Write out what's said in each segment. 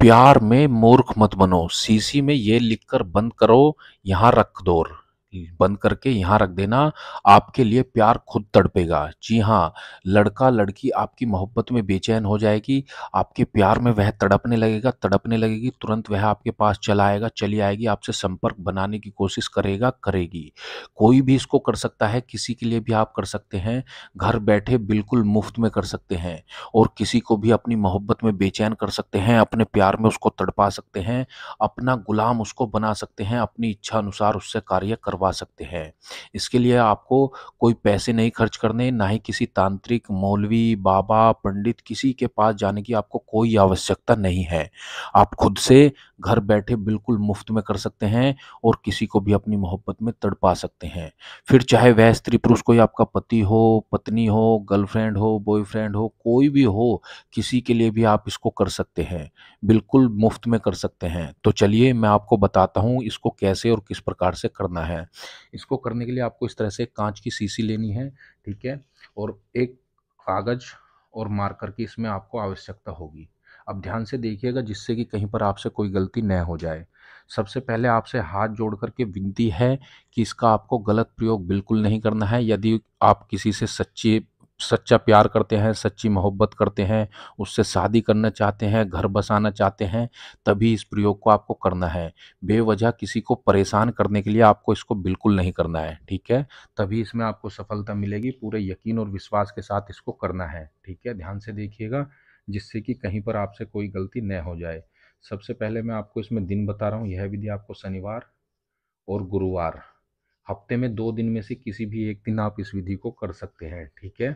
प्यार में मूर्ख मत बनो सीसी में ये लिखकर बंद करो यहां रख दो बंद करके यहाँ रख देना आपके लिए प्यार खुद तड़पेगा जी हाँ लड़का लड़की आपकी मोहब्बत में बेचैन हो जाएगी आपके प्यार में वह तड़पने लगेगा तड़पने लगेगी तुरंत वह आपके पास चला आएगा चली आएगी आपसे संपर्क बनाने की कोशिश करेगा करेगी कोई भी इसको कर सकता है किसी के लिए भी आप कर सकते हैं घर बैठे बिल्कुल मुफ्त में कर सकते हैं और किसी को भी अपनी मोहब्बत में बेचैन कर सकते हैं अपने प्यार में उसको तड़पा सकते हैं अपना गुलाम उसको बना सकते हैं अपनी इच्छा अनुसार उससे कार्य करवा करवा सकते हैं इसके लिए आपको कोई पैसे नहीं खर्च करने ना ही किसी तांत्रिक मौलवी बाबा पंडित किसी के पास जाने की आपको कोई आवश्यकता नहीं है आप खुद से घर बैठे बिल्कुल मुफ्त में कर सकते हैं और किसी को भी अपनी मोहब्बत में तड़पा सकते हैं फिर चाहे वह स्त्री पुरुष कोई आपका पति हो पत्नी हो गर्लफ्रेंड हो बॉयफ्रेंड हो कोई भी हो किसी के लिए भी आप इसको कर सकते हैं बिल्कुल मुफ्त में कर सकते हैं तो चलिए मैं आपको बताता हूँ इसको कैसे और किस प्रकार से करना है इसको करने के लिए आपको इस तरह से कांच की सीसी लेनी है ठीक है और एक कागज़ और मार्कर की इसमें आपको आवश्यकता होगी अब ध्यान से देखिएगा जिससे कि कहीं पर आपसे कोई गलती न हो जाए सबसे पहले आपसे हाथ जोड़ करके विनती है कि इसका आपको गलत प्रयोग बिल्कुल नहीं करना है यदि आप किसी से सच्ची सच्चा प्यार करते हैं सच्ची मोहब्बत करते हैं उससे शादी करना चाहते हैं घर बसाना चाहते हैं तभी इस प्रयोग को आपको करना है बेवजह किसी को परेशान करने के लिए आपको इसको बिल्कुल नहीं करना है ठीक है तभी इसमें आपको सफलता मिलेगी पूरे यकीन और विश्वास के साथ इसको करना है ठीक है ध्यान से देखिएगा जिससे कि कहीं पर आपसे कोई गलती न हो जाए सबसे पहले मैं आपको इसमें दिन बता रहा हूँ यह विधि आपको शनिवार और गुरुवार हफ्ते में दो दिन में से किसी भी एक दिन आप इस विधि को कर सकते हैं ठीक है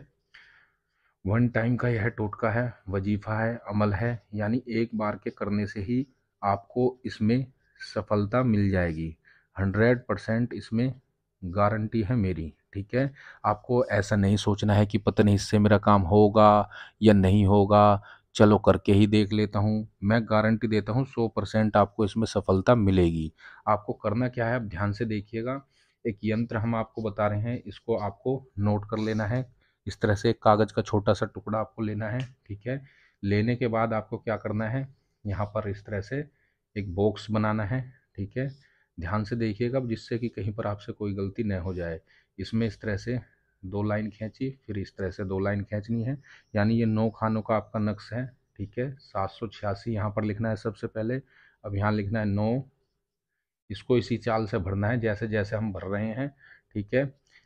वन टाइम का यह टोटका है वजीफ़ा है अमल है यानी एक बार के करने से ही आपको इसमें सफलता मिल जाएगी हंड्रेड परसेंट इसमें गारंटी है मेरी ठीक है आपको ऐसा नहीं सोचना है कि पता नहीं इससे मेरा काम होगा या नहीं होगा चलो करके ही देख लेता हूँ मैं गारंटी देता हूँ सौ परसेंट आपको इसमें सफलता मिलेगी आपको करना क्या है आप ध्यान से देखिएगा एक यंत्र हम आपको बता रहे हैं इसको आपको नोट कर लेना है इस तरह से कागज़ का छोटा सा टुकड़ा आपको लेना है ठीक है लेने के बाद आपको क्या करना है यहाँ पर इस तरह से एक बॉक्स बनाना है ठीक है ध्यान से देखिएगा जिससे कि कहीं पर आपसे कोई गलती न हो जाए इसमें इस तरह से दो लाइन खींची फिर इस तरह से दो लाइन खींचनी है यानी ये नौ खानों का आपका नक्श है ठीक है सात सौ छियासी यहाँ पर लिखना है सबसे पहले अब यहाँ लिखना है नौ इसको इसी चाल से भरना है जैसे जैसे हम भर रहे हैं ठीक है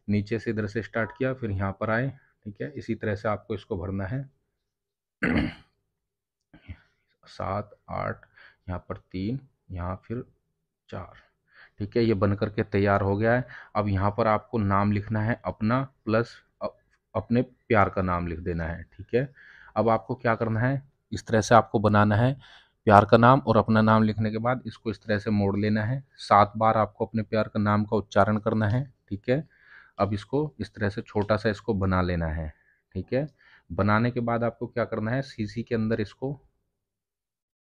नीचे से इधर से स्टार्ट किया फिर यहाँ पर आए ठीक है इसी तरह से आपको इसको भरना है सात आठ यहाँ पर तीन यहाँ फिर चार ठीक है ये बन करके तैयार हो गया है अब यहाँ पर आपको नाम लिखना है अपना प्लस अपने प्यार का नाम लिख देना है ठीक है अब आपको क्या करना है इस तरह से आपको बनाना है प्यार का नाम और अपना नाम लिखने के बाद इसको इस तरह से मोड़ लेना है सात बार आपको अपने प्यार का नाम का उच्चारण करना है ठीक है अब इसको इस तरह से छोटा सा इसको बना लेना है ठीक है बनाने के बाद आपको क्या करना है सीसी के अंदर इसको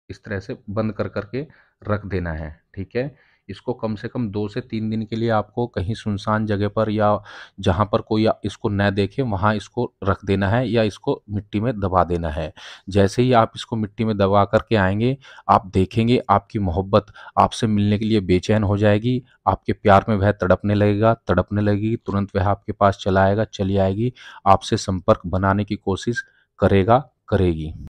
इस तरह से बंद कर करके रख देना है ठीक है इसको कम से कम दो से तीन दिन के लिए आपको कहीं सुनसान जगह पर या जहाँ पर कोई इसको न देखे वहाँ इसको रख देना है या इसको मिट्टी में दबा देना है जैसे ही आप इसको मिट्टी में दबा करके आएंगे आप देखेंगे आपकी मोहब्बत आपसे मिलने के लिए बेचैन हो जाएगी आपके प्यार में वह तड़पने लगेगा तड़पने लगेगी तुरंत वह आपके पास चला आएगा चली आएगी आपसे संपर्क बनाने की कोशिश करेगा करेगी